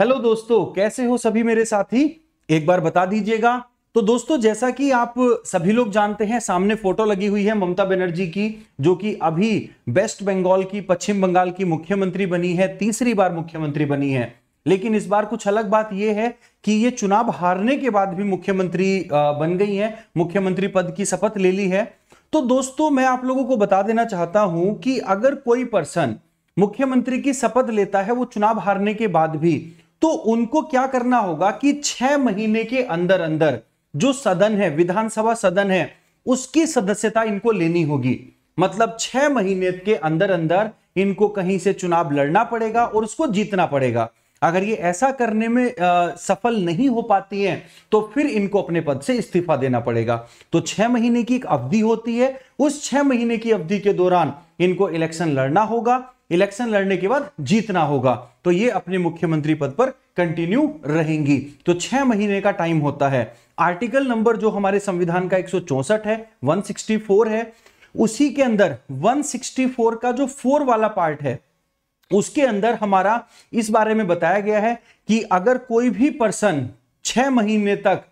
hello दोस्तों कैसे हो सभी मेरे साथी एक बार बता दीजिएगा तो दोस्तों जैसा कि आप सभी लोग जानते हैं सामने फोटो लगी हुई है ममता बनर्जी की जो कि अभी वेस्ट बंगाल की पश्चिम बंगाल की मुख्यमंत्री बनी है तीसरी बार मुख्यमंत्री बनी है लेकिन इस बार कुछ अलग बात यह है कि ये चुनाव हारने के बाद भी मुख्यमंत्री बन गई है मुख्यमंत्री पद की शपथ ले ली है तो दोस्तों मैं आप लोगों को बता देना चाहता हूं कि अगर कोई पर्सन मुख्यमंत्री की शपथ लेता है वो चुनाव हारने के बाद भी तो उनको क्या करना होगा कि छह महीने के अंदर अंदर जो सदन है विधानसभा सदन है उसकी सदस्यता इनको लेनी होगी मतलब छह महीने के अंदर अंदर इनको कहीं से चुनाव लड़ना पड़ेगा और उसको जीतना पड़ेगा अगर ये ऐसा करने में आ, सफल नहीं हो पाती हैं तो फिर इनको अपने पद से इस्तीफा देना पड़ेगा तो छह महीने की एक अवधि होती है उस छह महीने की अवधि के दौरान इनको इलेक्शन लड़ना होगा इलेक्शन लड़ने के बाद जीतना होगा तो ये अपने मुख्यमंत्री पद पर कंटिन्यू रहेंगी तो छह महीने का टाइम होता है आर्टिकल नंबर जो हमारे संविधान का एक है 164 है उसी के अंदर 164 का जो फोर वाला पार्ट है उसके अंदर हमारा इस बारे में बताया गया है कि अगर कोई भी पर्सन छह महीने तक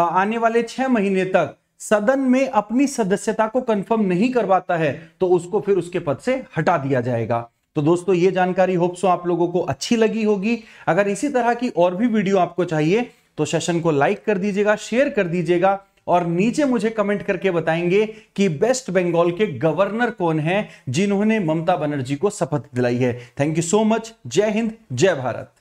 आने वाले छह महीने तक सदन में अपनी सदस्यता को कंफर्म नहीं करवाता है तो उसको फिर उसके पद से हटा दिया जाएगा तो दोस्तों ये जानकारी होप्सो आप लोगों को अच्छी लगी होगी अगर इसी तरह की और भी वीडियो आपको चाहिए तो सेशन को लाइक कर दीजिएगा शेयर कर दीजिएगा और नीचे मुझे कमेंट करके बताएंगे कि वेस्ट बंगाल के गवर्नर कौन हैं जिन्होंने ममता बनर्जी को शपथ दिलाई है थैंक यू सो मच जय हिंद जय भारत